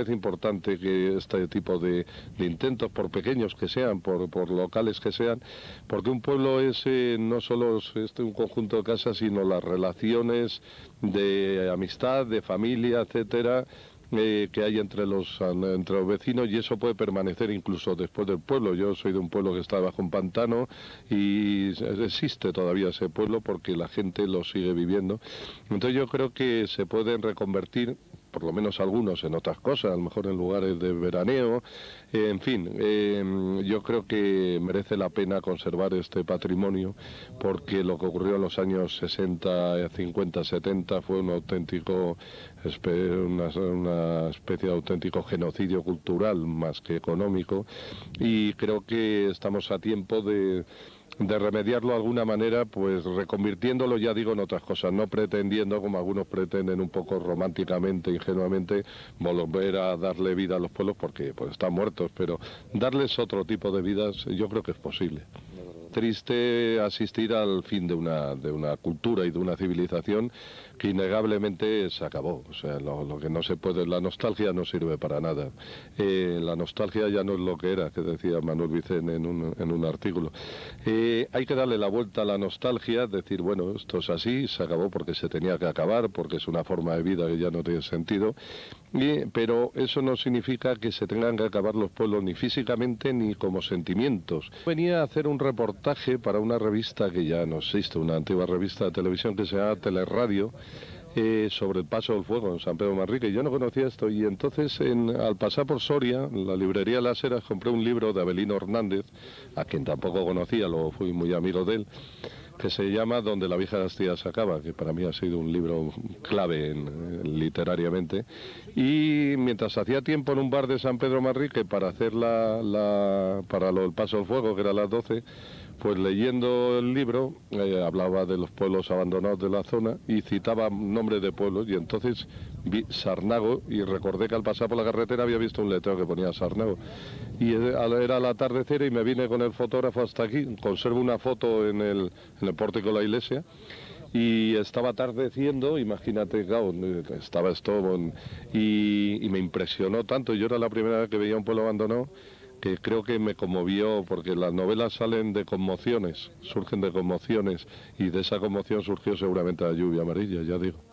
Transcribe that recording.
es importante que este tipo de, intentos, por pequeños que sean, por, locales que sean, porque un pueblo es no solo este, un conjunto de casas, sino las relaciones de amistad, de familia, etcétera, eh, que hay entre los, entre los vecinos y eso puede permanecer incluso después del pueblo. Yo soy de un pueblo que está bajo un pantano y existe todavía ese pueblo porque la gente lo sigue viviendo. Entonces yo creo que se pueden reconvertir por lo menos algunos en otras cosas, a lo mejor en lugares de veraneo. Eh, en fin, eh, yo creo que merece la pena conservar este patrimonio porque lo que ocurrió en los años 60, 50, 70 fue un auténtico, una especie de auténtico genocidio cultural más que económico y creo que estamos a tiempo de de remediarlo de alguna manera, pues reconvirtiéndolo, ya digo, en otras cosas, no pretendiendo, como algunos pretenden un poco románticamente, ingenuamente, volver a darle vida a los pueblos porque pues, están muertos, pero darles otro tipo de vidas yo creo que es posible triste asistir al fin de una, de una cultura y de una civilización que innegablemente se acabó. O sea, lo, que no se puede, la nostalgia no sirve para nada. Eh, la nostalgia ya no es lo que era, que decía Manuel Vicente en un, en un artículo. Eh, hay que darle la vuelta a la nostalgia, decir, bueno, esto es así, se acabó porque se tenía que acabar, porque es una forma de vida que ya no tiene sentido. pero eso no significa que se tengan que acabar los pueblos ni físicamente ni como sentimientos. Venía a hacer un reportaje para una revista que ya no existe, una antigua revista de televisión que se llama Teleradio, eh, sobre el paso del fuego en San Pedro Manrique. Yo no conocía esto y entonces al pasar por Soria, la librería Las compré un libro de Abelino Hernández, a quien tampoco conocía, luego fui muy amigo de él que se llama Donde la vieja Castilla se acaba, que para mí ha sido un libro clave eh, literariamente. Y mientras hacía tiempo en un bar de San Pedro Marrique para hacer la, para el paso al fuego, que era las 12, pues leyendo el libro eh, hablaba de los pueblos abandonados de la zona y citaba nombres de pueblos y entonces vi Sarnago y recordé que al pasar por la carretera había visto un letrero que ponía Sarnago y eh, era la atardecer y me vine con el fotógrafo hasta aquí, conservo una foto en deporte con la iglesia y estaba atardeciendo, imagínate, estaba esto y, me impresionó tanto, yo era la primera vez que veía un pueblo abandonado, que creo que me conmovió, porque las novelas salen de conmociones, surgen de conmociones, y de esa conmoción surgió seguramente la lluvia amarilla, ya digo.